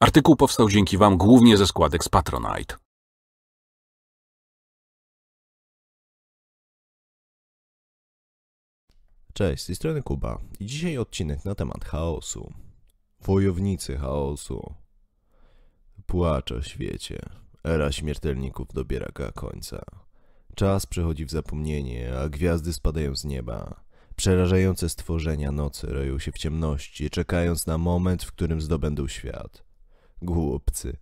Artykuł powstał dzięki Wam głównie ze składek z Patronite. Cześć, z tej strony Kuba i dzisiaj odcinek na temat chaosu. Wojownicy chaosu. Płacze o świecie. Era śmiertelników dobiera końca. Czas przechodzi w zapomnienie, a gwiazdy spadają z nieba. Przerażające stworzenia nocy roją się w ciemności, czekając na moment, w którym zdobędą świat. Głupcy.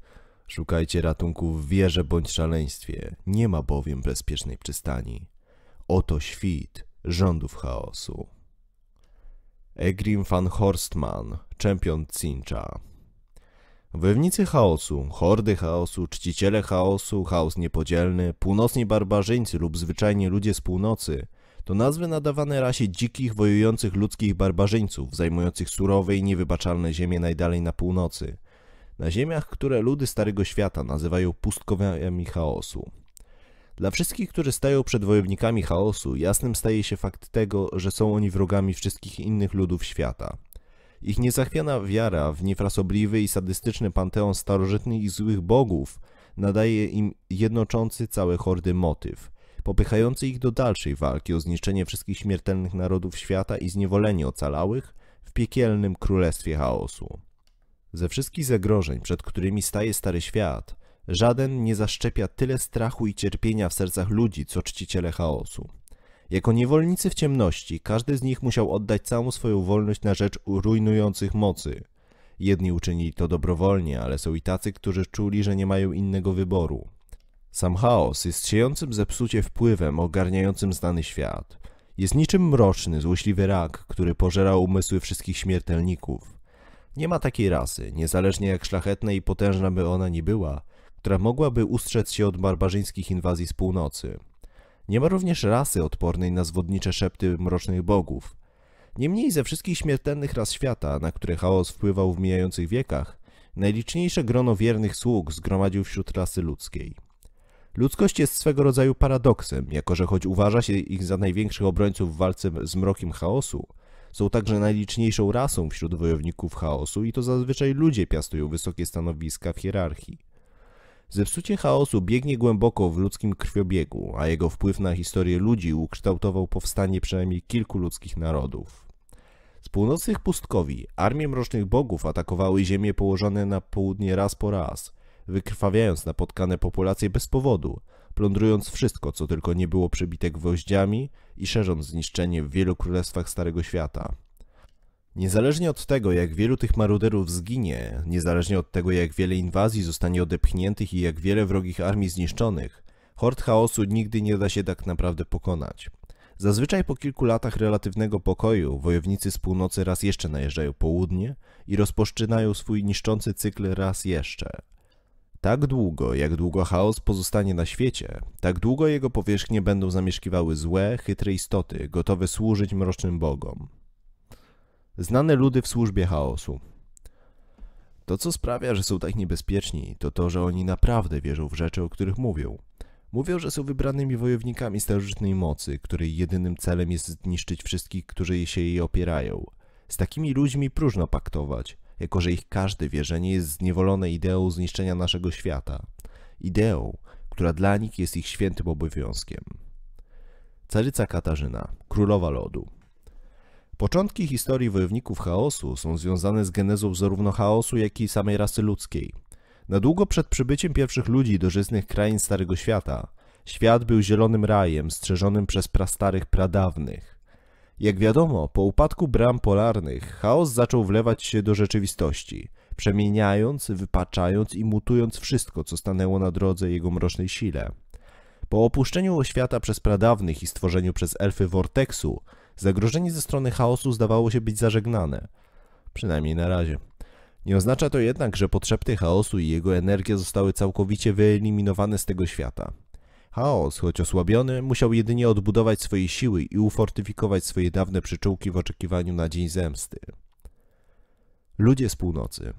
Szukajcie ratunku w wierze bądź szaleństwie, nie ma bowiem bezpiecznej przystani. Oto świt rządów chaosu. Egrim van Horstman, czempion Cincha. Wewnicy chaosu, hordy chaosu, czciciele chaosu, chaos niepodzielny, północni barbarzyńcy lub zwyczajnie ludzie z północy to nazwy nadawane rasie dzikich, wojujących ludzkich barbarzyńców, zajmujących surowe i niewybaczalne ziemie najdalej na północy – na ziemiach, które ludy Starego Świata nazywają pustkowiami chaosu. Dla wszystkich, którzy stają przed wojownikami chaosu, jasnym staje się fakt tego, że są oni wrogami wszystkich innych ludów świata. Ich niezachwiana wiara w niefrasobliwy i sadystyczny panteon starożytnych i złych bogów nadaje im jednoczący całe hordy motyw, popychający ich do dalszej walki o zniszczenie wszystkich śmiertelnych narodów świata i zniewolenie ocalałych w piekielnym królestwie chaosu. Ze wszystkich zagrożeń, przed którymi staje stary świat, żaden nie zaszczepia tyle strachu i cierpienia w sercach ludzi, co czciciele chaosu. Jako niewolnicy w ciemności, każdy z nich musiał oddać całą swoją wolność na rzecz rujnujących mocy. Jedni uczynili to dobrowolnie, ale są i tacy, którzy czuli, że nie mają innego wyboru. Sam chaos jest siejącym zepsucie wpływem ogarniającym znany świat. Jest niczym mroczny, złośliwy rak, który pożera umysły wszystkich śmiertelników. Nie ma takiej rasy, niezależnie jak szlachetna i potężna by ona nie była, która mogłaby ustrzec się od barbarzyńskich inwazji z północy. Nie ma również rasy odpornej na zwodnicze szepty mrocznych bogów. Niemniej ze wszystkich śmiertelnych ras świata, na które chaos wpływał w mijających wiekach, najliczniejsze grono wiernych sług zgromadził wśród rasy ludzkiej. Ludzkość jest swego rodzaju paradoksem, jako że choć uważa się ich za największych obrońców w walce z mrokiem chaosu, są także najliczniejszą rasą wśród wojowników chaosu i to zazwyczaj ludzie piastują wysokie stanowiska w hierarchii. Zepsucie chaosu biegnie głęboko w ludzkim krwiobiegu, a jego wpływ na historię ludzi ukształtował powstanie przynajmniej kilku ludzkich narodów. Z północnych pustkowi armie mrocznych bogów atakowały ziemie położone na południe raz po raz, wykrwawiając napotkane populacje bez powodu – plądrując wszystko, co tylko nie było przebite gwoździami i szerząc zniszczenie w wielu królestwach Starego Świata. Niezależnie od tego, jak wielu tych maruderów zginie, niezależnie od tego, jak wiele inwazji zostanie odepchniętych i jak wiele wrogich armii zniszczonych, hord chaosu nigdy nie da się tak naprawdę pokonać. Zazwyczaj po kilku latach relatywnego pokoju wojownicy z północy raz jeszcze najeżdżają południe i rozpoczynają swój niszczący cykl raz jeszcze. Tak długo, jak długo chaos pozostanie na świecie, tak długo jego powierzchnie będą zamieszkiwały złe, chytre istoty, gotowe służyć mrocznym bogom. Znane ludy w służbie chaosu. To, co sprawia, że są tak niebezpieczni, to to, że oni naprawdę wierzą w rzeczy, o których mówią. Mówią, że są wybranymi wojownikami starożytnej mocy, której jedynym celem jest zniszczyć wszystkich, którzy się jej opierają. Z takimi ludźmi próżno paktować – jako że ich każde wierzenie jest zniewolone ideą zniszczenia naszego świata, ideą, która dla nich jest ich świętym obowiązkiem. Caryca Katarzyna, królowa lodu. Początki historii wojowników chaosu są związane z genezą zarówno chaosu, jak i samej rasy ludzkiej. Na długo przed przybyciem pierwszych ludzi do żyznych krain Starego Świata, świat był zielonym rajem strzeżonym przez prastarych pradawnych. Jak wiadomo, po upadku bram polarnych chaos zaczął wlewać się do rzeczywistości, przemieniając, wypaczając i mutując wszystko, co stanęło na drodze jego mrocznej sile. Po opuszczeniu oświata przez pradawnych i stworzeniu przez elfy Vorteksu, zagrożenie ze strony chaosu zdawało się być zażegnane. Przynajmniej na razie. Nie oznacza to jednak, że potrzeby chaosu i jego energia zostały całkowicie wyeliminowane z tego świata. Chaos, choć osłabiony, musiał jedynie odbudować swoje siły i ufortyfikować swoje dawne przyczółki w oczekiwaniu na dzień zemsty. Ludzie z północy.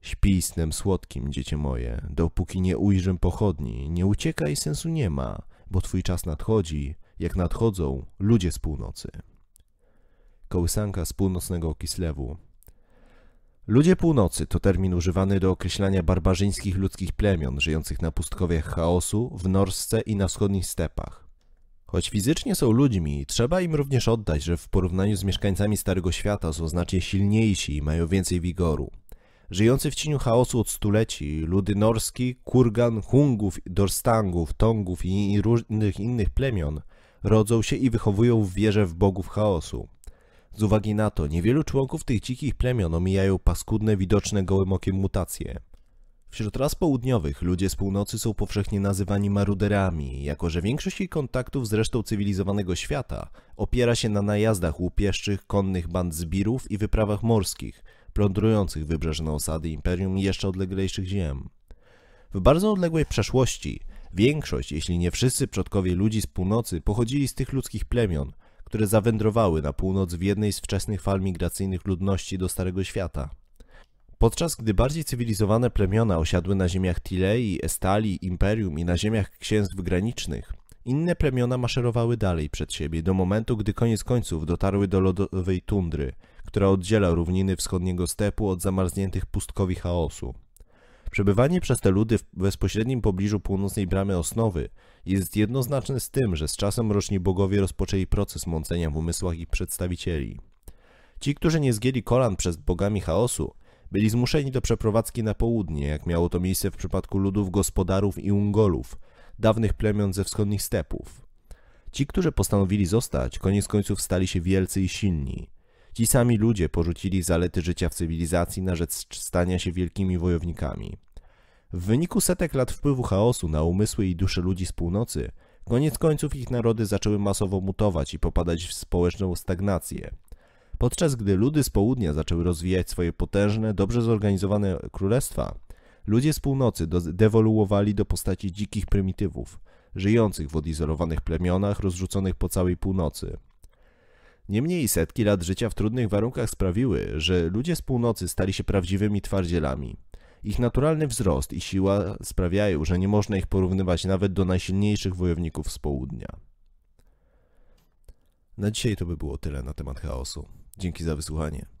Śpij snem słodkim, dziecię moje, dopóki nie ujrzę pochodni, nie uciekaj, sensu nie ma, bo twój czas nadchodzi, jak nadchodzą ludzie z północy. Kołysanka z północnego Kislewu, Ludzie północy to termin używany do określania barbarzyńskich ludzkich plemion żyjących na pustkowiach chaosu, w Norsce i na wschodnich stepach. Choć fizycznie są ludźmi, trzeba im również oddać, że w porównaniu z mieszkańcami Starego Świata są znacznie silniejsi i mają więcej wigoru. Żyjący w cieniu chaosu od stuleci, ludy norski, kurgan, hungów, dorstangów, tongów i różnych innych plemion rodzą się i wychowują w wierze w bogów chaosu. Z uwagi na to, niewielu członków tych dzikich plemion omijają paskudne, widoczne gołym okiem mutacje. Wśród ras południowych ludzie z północy są powszechnie nazywani maruderami, jako że większość ich kontaktów z resztą cywilizowanego świata opiera się na najazdach łupieszczych, konnych band zbirów i wyprawach morskich, plądrujących wybrzeżne osady imperium i jeszcze odleglejszych ziem. W bardzo odległej przeszłości większość, jeśli nie wszyscy przodkowie ludzi z północy pochodzili z tych ludzkich plemion – które zawędrowały na północ w jednej z wczesnych fal migracyjnych ludności do Starego Świata. Podczas gdy bardziej cywilizowane plemiona osiadły na ziemiach Tilei, Estali, Imperium i na ziemiach księstw granicznych, inne plemiona maszerowały dalej przed siebie do momentu, gdy koniec końców dotarły do lodowej tundry, która oddziela równiny wschodniego stepu od zamarzniętych pustkowi chaosu. Przebywanie przez te ludy w bezpośrednim pobliżu północnej bramy Osnowy jest jednoznaczne z tym, że z czasem roczni bogowie rozpoczęli proces mącenia w umysłach ich przedstawicieli. Ci, którzy nie zgięli kolan przed bogami chaosu, byli zmuszeni do przeprowadzki na południe, jak miało to miejsce w przypadku ludów gospodarów i ungolów, dawnych plemion ze wschodnich stepów. Ci, którzy postanowili zostać, koniec końców stali się wielcy i silni. Ci sami ludzie porzucili zalety życia w cywilizacji na rzecz stania się wielkimi wojownikami. W wyniku setek lat wpływu chaosu na umysły i dusze ludzi z północy, koniec końców ich narody zaczęły masowo mutować i popadać w społeczną stagnację. Podczas gdy ludy z południa zaczęły rozwijać swoje potężne, dobrze zorganizowane królestwa, ludzie z północy dewoluowali do postaci dzikich prymitywów, żyjących w odizolowanych plemionach rozrzuconych po całej północy. Niemniej setki lat życia w trudnych warunkach sprawiły, że ludzie z północy stali się prawdziwymi twardzielami. Ich naturalny wzrost i siła sprawiają, że nie można ich porównywać nawet do najsilniejszych wojowników z południa. Na dzisiaj to by było tyle na temat chaosu. Dzięki za wysłuchanie.